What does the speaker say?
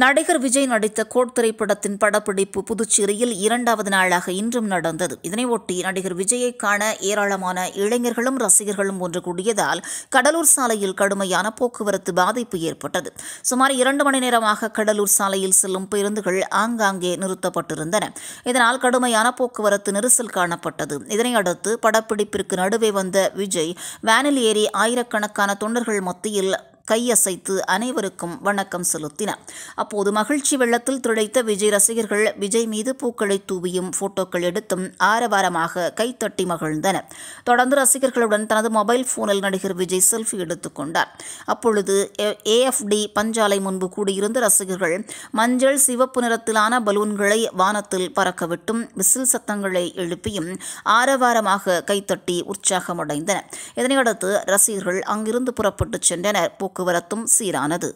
நடிகர் விஜய் நடித்த கோட் திரைப்படத்தின் படப்பிடிப்பு புதுச்சேரியில் இரண்டாவது நாளாக இன்றும் நடந்தது இதனையொட்டி நடிகர் விஜயை காண ஏராளமான இளைஞர்களும் ரசிகர்களும் ஒன்று கூடியதால் கடலூர் சாலையில் கடுமையான போக்குவரத்து பாதிப்பு ஏற்பட்டது சுமார் இரண்டு மணி நேரமாக கடலூர் சாலையில் செல்லும் பேருந்துகள் ஆங்காங்கே நிறுத்தப்பட்டிருந்தன இதனால் கடுமையான போக்குவரத்து நெரிசல் காணப்பட்டது இதனையடுத்து படப்பிடிப்பிற்கு நடுவே வந்த விஜய் வேனில் ஏறி ஆயிரக்கணக்கான தொண்டர்கள் மத்தியில் கையசைத்து அனைவருக்கும் வணக்கம் செலுத்தினார் அப்போது மகிழ்ச்சி வெள்ளத்தில் திளைத்த விஜய் ரசிகர்கள் விஜய் மீது பூக்களை தூவியும் போட்டோக்கள் எடுத்தும் ஆரவாரமாக கைத்தட்டி மகிழ்ந்தனர் தொடர்ந்து ரசிகர்களுடன் தனது மொபைல் போனில் நடிகர் விஜய் செல்ஃபி எடுத்துக்கொண்டார் அப்பொழுது ஏஎஃப்டி பஞ்சாலை முன்பு கூடியிருந்த ரசிகர்கள் மஞ்சள் சிவப்பு நிறத்திலான பலூன்களை வானத்தில் பறக்கவிட்டும் விசில் சத்தங்களை எழுப்பியும் ஆரவாரமாக கைத்தட்டி உற்சாகமடைந்தனர் இதனையடுத்து ரசிகர்கள் அங்கிருந்து புறப்பட்டுச் சென்றனர் போக்குவரத்தும் சீரானது